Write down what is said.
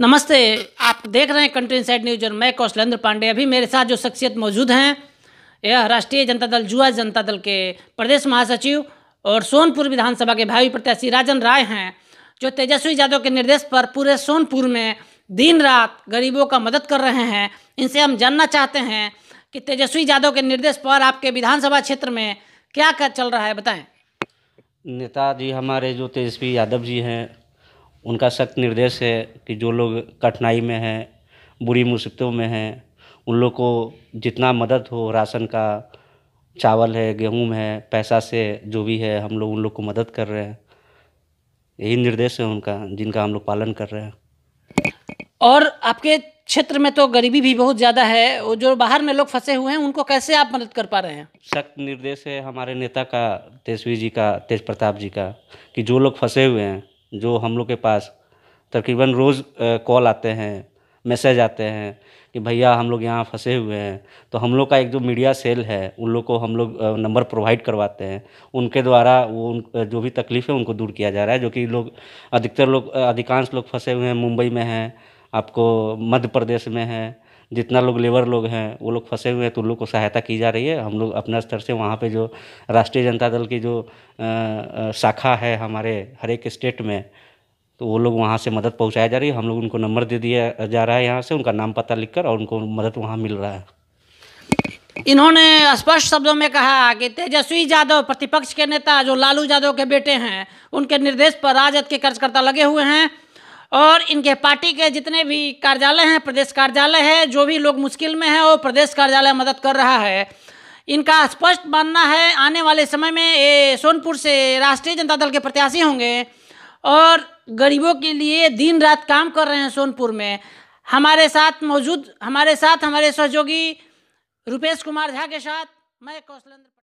नमस्ते आप देख रहे हैं कंट्री साइड न्यूज और मैं कौशलेंद्र पांडे अभी मेरे साथ जो शख्सियत मौजूद हैं यह राष्ट्रीय जनता दल जुआ जनता दल के प्रदेश महासचिव और सोनपुर विधानसभा के भावी प्रत्याशी राजन राय हैं जो तेजस्वी यादव के निर्देश पर पूरे सोनपुर में दिन रात गरीबों का मदद कर रहे हैं इनसे हम जानना चाहते हैं कि तेजस्वी यादव के निर्देश पर आपके विधानसभा क्षेत्र में क्या क्या चल रहा है बताएं जी हमारे जो तेजस्वी यादव जी हैं उनका सख्त निर्देश है कि जो लोग कठिनाई में हैं बुरी मुसीबतों में हैं उन लोग को जितना मदद हो राशन का चावल है गेहूँ है पैसा से जो भी है हम लोग उन लोग को मदद कर रहे हैं यही निर्देश है उनका जिनका हम लोग पालन कर रहे हैं और आपके क्षेत्र में तो गरीबी भी बहुत ज़्यादा है और जो बाहर में लोग फंसे हुए हैं उनको कैसे आप मदद कर पा रहे हैं सख्त निर्देश है हमारे नेता का तेजस्वी जी का तेज प्रताप जी का कि जो लोग फंसे हुए हैं जो हम लोग के पास तकरीबन रोज़ कॉल आते हैं मैसेज आते हैं कि भैया हम लोग यहाँ फंसे हुए हैं तो हम लोग का एक जो मीडिया सेल है उन लोग को हम लोग नंबर प्रोवाइड करवाते हैं उनके द्वारा वो उन जो भी तकलीफ़ है उनको दूर किया जा रहा है जो कि लोग अधिकतर लोग अधिकांश लोग फंसे हुए हैं मुंबई में हैं आपको मध्य प्रदेश में हैं जितना लोग लेबर लोग हैं वो लोग फंसे हुए हैं तो उन लोग को सहायता की जा रही है हम लोग अपने स्तर से वहाँ पे जो राष्ट्रीय जनता दल की जो शाखा है हमारे हर एक स्टेट में तो वो लोग वहाँ से मदद पहुँचाया जा रही है हम लोग उनको नंबर दे दिया जा रहा है यहाँ से उनका नाम पता लिख और उनको मदद वहाँ मिल रहा है इन्होंने स्पष्ट शब्दों में कहा कि तेजस्वी यादव प्रतिपक्ष के नेता जो लालू यादव के बेटे हैं उनके निर्देश पर राजद के कार्यकर्ता लगे हुए हैं और इनके पार्टी के जितने भी कार्यालय हैं प्रदेश कार्यालय है जो भी लोग मुश्किल में हैं वो प्रदेश कार्यालय मदद कर रहा है इनका स्पष्ट मानना है आने वाले समय में ये सोनपुर से राष्ट्रीय जनता दल के प्रत्याशी होंगे और गरीबों के लिए दिन रात काम कर रहे हैं सोनपुर में हमारे साथ मौजूद हमारे साथ हमारे सहयोगी रुपेश कुमार झा के साथ मैं कौशलेंद्र